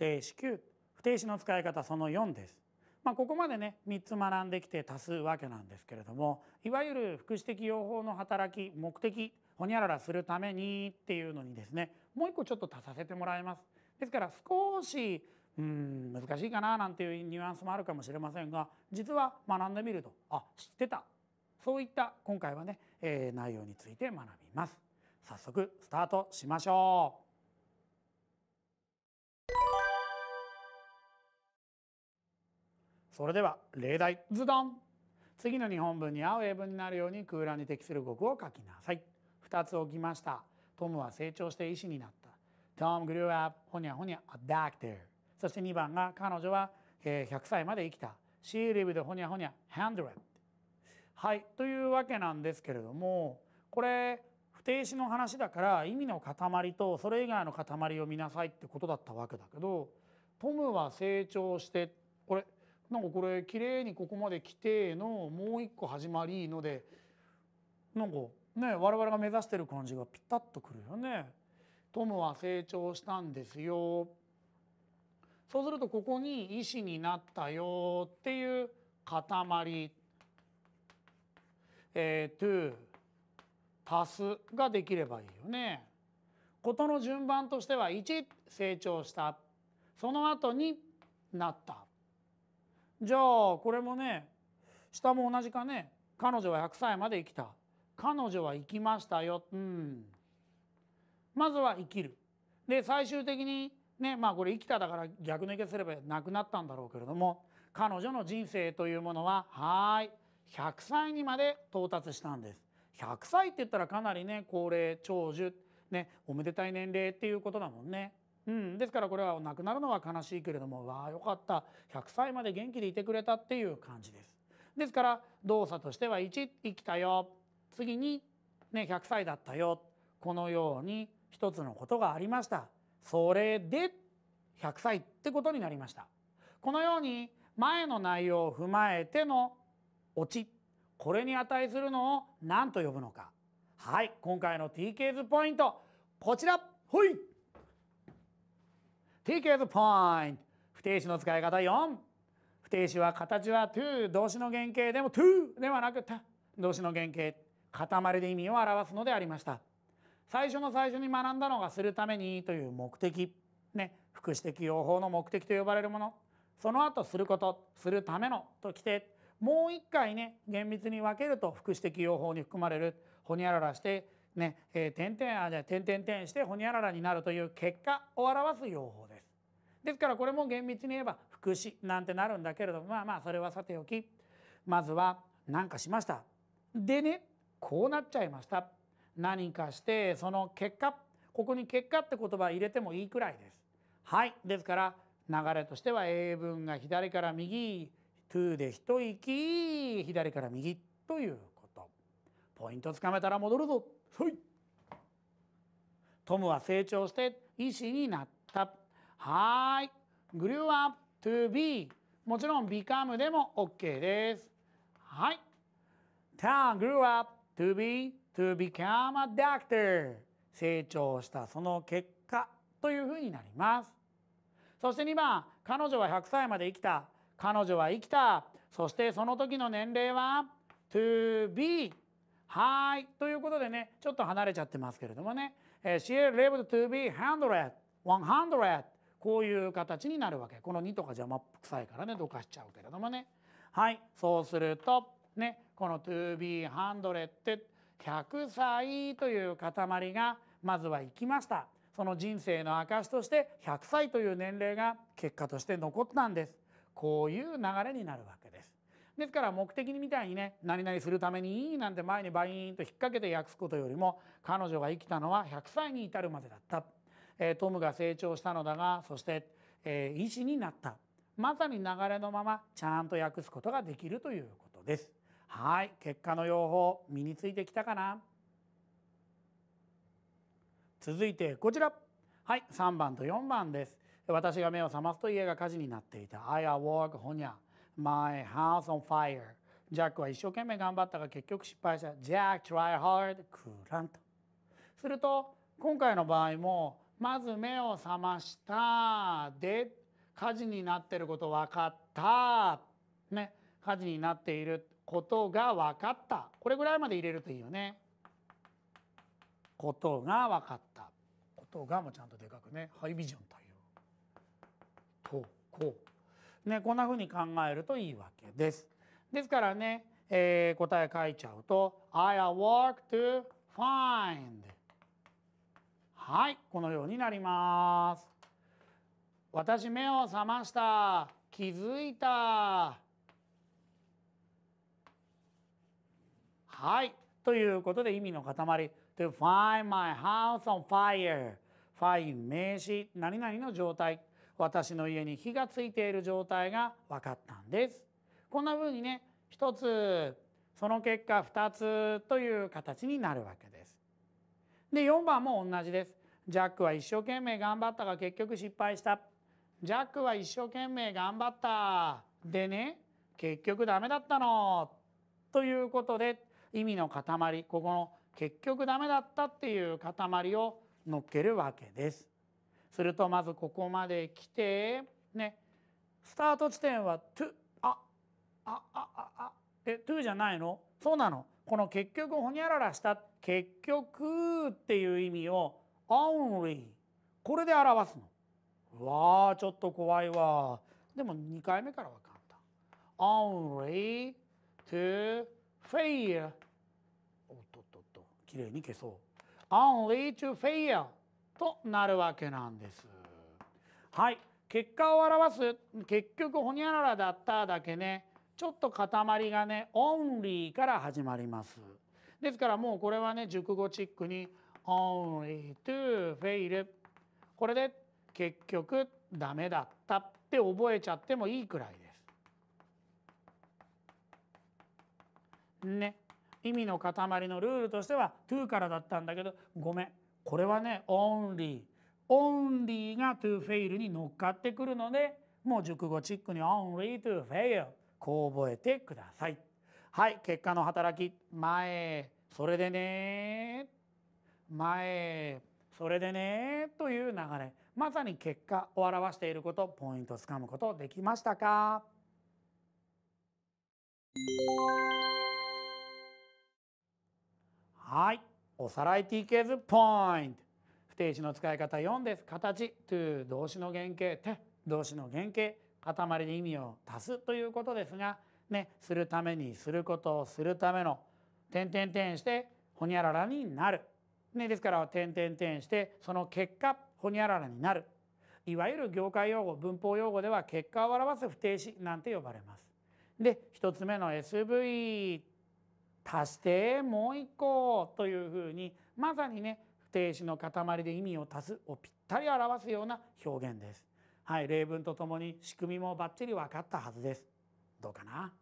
定式9不定詞の使い方その4です。まあ、ここまでね3つ学んできて多数わけなんですけれどもいわゆる副詞的用法の働き目的ほにゃららするためにっていうのにですねもう一個ちょっと足させてもらいます。ですから少しうん難しいかななんていうニュアンスもあるかもしれませんが実は学んでみるとあ知ってたそういった今回はね、えー、内容について学びます。早速スタートしましょうそれでは例題ズドン次の日本文に合う英文になるように空欄に適する語句を書きなさい2つ置きましたトムは成長して医師になった t o grew up ほにゃほにゃ a doctor そして2番が彼女は100歳まで生きた She lived ほにゃほにゃ hundred はいというわけなんですけれどもこれ不定詞の話だから意味の塊とそれ以外の塊を見なさいってことだったわけだけどトムは成長してこれなんかこれ綺麗にここまで来てのもう一個始まりのでなんかね我々が目指してる感じがピタッとくるよね。トムは成長したんですよそうするとここに医師になったよっていう塊、えー、to 足すができればいいよね。ことの順番としては1成長したその後になったじゃあこれもね下も同じかね彼女は100歳まで生きた彼女は生きましたよ、うん、まずは生きるで最終的にねまあこれ生きただから逆のけすればなくなったんだろうけれども彼女の人生というものははい100歳にまで到達したんです。100歳って言ったらかなりね高齢長寿ねおめでたい年齢っていうことだもんね。うん、ですからこれは亡くなるのは悲しいけれどもわあよかった100歳まで元気でいてくれたっていう感じです。ですから動作としては1生きたよ次に、ね、100歳だったよこのように一つのことがありました。それで100歳ってことになりました。このように前の内容を踏まえてのオチこれに値するのを何と呼ぶのかはい今回の TKs ポイントこちらほい Take as point 不定詞の使い方4不定詞は形は to 動詞の原型でも to ではなくて動詞の原型塊で意味を表すのでありました最初の最初に学んだのがするためにという目的ね副詞的用法の目的と呼ばれるものその後することするためのときてもう一回ね厳密に分けると副詞的用法に含まれるほにゃららしてね、えー、点々あじゃ点々点してほにゃららになるという結果を表す用法です。ですからこれも厳密に言えば福祉なんてなるんだけれどもまあまあそれはさておきまずは何かしましたでねこうなっちゃいました何かしてその結果ここに結果って言葉入れてもいいくらいですはいですから流れとしては英文が左から右 to で一息左から右ということポイントつかめたら戻るぞはいトムは成長して医師になったはい。grew up to be もちろん become でも OK です。はい。Tom grew up to be to become a doctor 成長したその結果というふうになります。そして2番彼女は100歳まで生きた彼女は生きたそしてその時の年齢は to be はいということでねちょっと離れちゃってますけれどもね、えー、She lived to be 100 100こういう形になるわけこの2とか邪魔臭いからねどかしちゃうけれどもねはいそうするとねこの 2B1000100 歳という塊がまずは生きましたその人生の証として100歳という年齢が結果として残ったんですこういう流れになるわけですですから目的にみたいにね何々するためにいいなんて前にバイーンと引っ掛けて訳すことよりも彼女が生きたのは100歳に至るまでだったトムが成長したのだがそして医師になったまさに流れのままちゃんと訳すことができるということですはい結果の用法身についてきたかな続いてこちらはい3番と4番です私が目を覚ますと家が火事になっていた I awoke ほにゃ My house on fire ジャックは一生懸命頑張ったが結局失敗した Jack try hard クランとすると今回の場合もまず目を覚ましたで火事になってること分かったね火事になっていることが分かったこれぐらいまで入れるといいよね。ことが分かったことがもちゃんとでかくねハイビジョンいうとこうねこんなふうに考えるといいわけです。ですからね、えー、答え書いちゃうと「I a w o r k to find」はいこのようになります私目を覚ました気づいたはいということで意味の塊 to find my house on fire find 名詞何々の状態私の家に火がついている状態が分かったんですこんな風にね一つその結果二つという形になるわけですで4番も同じですジャックは一生懸命頑張ったが結局失敗したジャックは一生懸命頑張ったでね結局ダメだったのということで意味の塊ここの結局ダメだったっていう塊を乗っけるわけです。するとまずここまで来てねスタート地点は「トゥ」あ「ああああえトゥ」じゃないのそうなのこの「結局ほにゃららした」「結局」っていう意味を only これで表すのわあちょっと怖いわでも2回目からは簡単 only to fail おっとっとっと綺麗に消そう only to fail となるわけなんですはい結果を表す結局ほにゃららだっただけねちょっと塊がね only から始まりますですからもうこれはね熟語チックに only to fail これで結局ダメだったって覚えちゃってもいいくらいです。ね意味の塊のルールとしては to からだったんだけどごめんこれはね only only が to fail に乗っかってくるのでもう熟語チックに only to fail こう覚えてください。はい結果の働き前それでね前それでねという流れまさに結果を表していることポイントつかむことできましたかはいおさらい TK 図ポイント不定詞の使い方4です形 to 動詞の原型て動詞の原型塊で意味を足すということですがねするためにすることをするための点々点してほにゃららになるね、ですから点々点してその結果ほにゃららになるいわゆる業界用語文法用語では結果を表す不定詞なんて呼ばれます。で1つ目の SV 足してもう1個というふうにまさにね不定詞の塊で意味を足すをぴったり表すような表現です。はい、例文とともに仕組みもバッチリ分かったはずです。どうかな